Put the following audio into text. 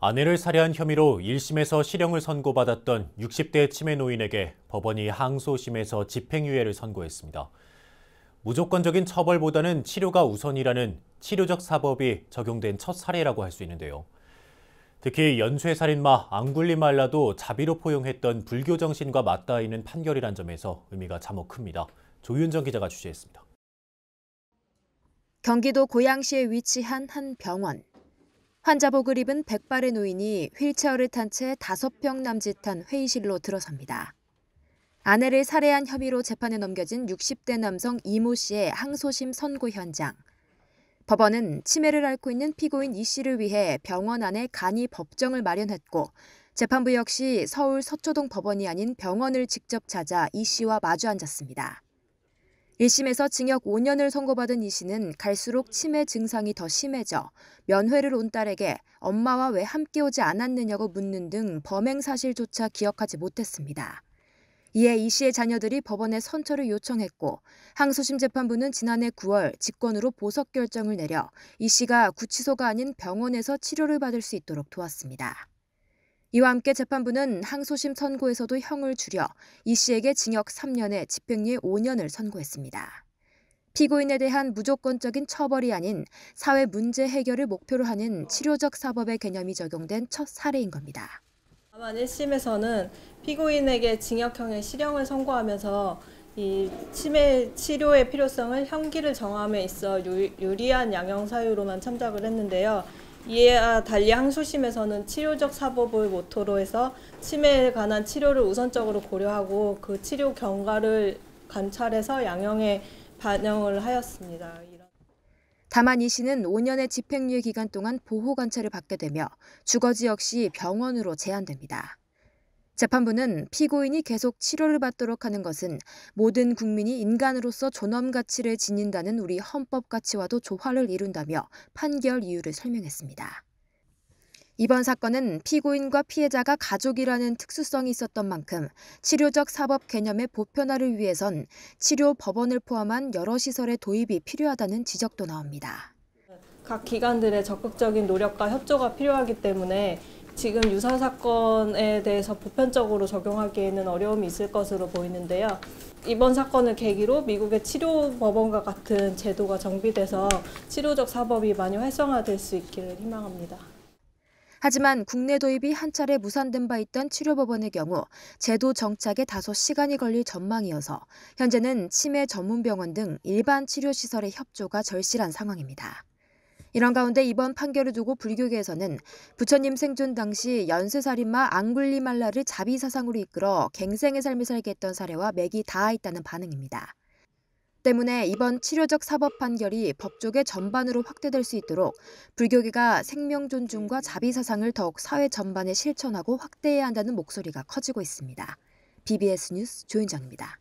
아내를 살해한 혐의로 1심에서 실형을 선고받았던 60대 치매 노인에게 법원이 항소심에서 집행유예를 선고했습니다. 무조건적인 처벌보다는 치료가 우선이라는 치료적 사법이 적용된 첫 사례라고 할 수 있는데요. 특히 연쇄살인마 앙굴리말라도 자비로 포용했던 불교 정신과 맞닿아 있는 판결이란 점에서 의미가 자목 큽니다. 조윤정 기자가 취재했습니다. 경기도 고양시에 위치한 한 병원. 환자복을 입은 백발의 노인이 휠체어를 탄 채 다섯 평 남짓한 회의실로 들어섭니다. 아내를 살해한 혐의로 재판에 넘겨진 60대 남성 이모 씨의 항소심 선고 현장. 법원은 치매를 앓고 있는 피고인 이 씨를 위해 병원 안에 간이 법정을 마련했고 재판부 역시 서울 서초동 법원이 아닌 병원을 직접 찾아 이 씨와 마주 앉았습니다. 1심에서 징역 5년을 선고받은 이 씨는 갈수록 치매 증상이 더 심해져 면회를 온 딸에게 엄마와 왜 함께 오지 않았느냐고 묻는 등 범행 사실조차 기억하지 못했습니다. 이에 이 씨의 자녀들이 법원에 선처를 요청했고 항소심 재판부는 지난해 9월 직권으로 보석 결정을 내려 이 씨가 구치소가 아닌 병원에서 치료를 받을 수 있도록 도왔습니다. 이와 함께 재판부는 항소심 선고에서도 형을 줄여 이 씨에게 징역 3년에 집행유예 5년을 선고했습니다. 피고인에 대한 무조건적인 처벌이 아닌 사회 문제 해결을 목표로 하는 치료적 사법의 개념이 적용된 첫 사례인 겁니다. 다만 1심에서는 피고인에게 징역형의 실형을 선고하면서 이 치매 치료의 필요성을 형기를 정함에 있어 유리한 양형 사유로만 참작을 했는데요. 이에 아, 달리 항소심에서는 치료적 사법을 모토로 해서 치매에 관한 치료를 우선적으로 고려하고 그 치료 경과를 관찰해서 양형에 반영을 하였습니다. 다만 이 씨는 5년의 집행유예 기간 동안 보호 관찰을 받게 되며 주거지 역시 병원으로 제한됩니다. 재판부는 피고인이 계속 치료를 받도록 하는 것은 모든 국민이 인간으로서 존엄 가치를 지닌다는 우리 헌법 가치와도 조화를 이룬다며 판결 이유를 설명했습니다. 이번 사건은 피고인과 피해자가 가족이라는 특수성이 있었던 만큼 치료적 사법 개념의 보편화를 위해선 치료 법원을 포함한 여러 시설의 도입이 필요하다는 지적도 나옵니다. 각 기관들의 적극적인 노력과 협조가 필요하기 때문에 지금 유사 사건에 대해서 보편적으로 적용하기에는 어려움이 있을 것으로 보이는데요. 이번 사건을 계기로 미국의 치료 법원과 같은 제도가 정비돼서 치료적 사법이 많이 활성화될 수 있기를 희망합니다. 하지만 국내 도입이 한 차례 무산된 바 있던 치료법원의 경우 제도 정착에 다소 시간이 걸릴 전망이어서 현재는 치매 전문병원 등 일반 치료시설의 협조가 절실한 상황입니다. 이런 가운데 이번 판결을 두고 불교계에서는 부처님 생존 당시 연쇄살인마 앙굴리말라를 자비사상으로 이끌어 갱생의 삶을 살게 했던 사례와 맥이 닿아 있다는 반응입니다. 때문에 이번 치료적 사법 판결이 법조계 전반으로 확대될 수 있도록 불교계가 생명 존중과 자비 사상을 더욱 사회 전반에 실천하고 확대해야 한다는 목소리가 커지고 있습니다. BBS 뉴스 조윤정입니다.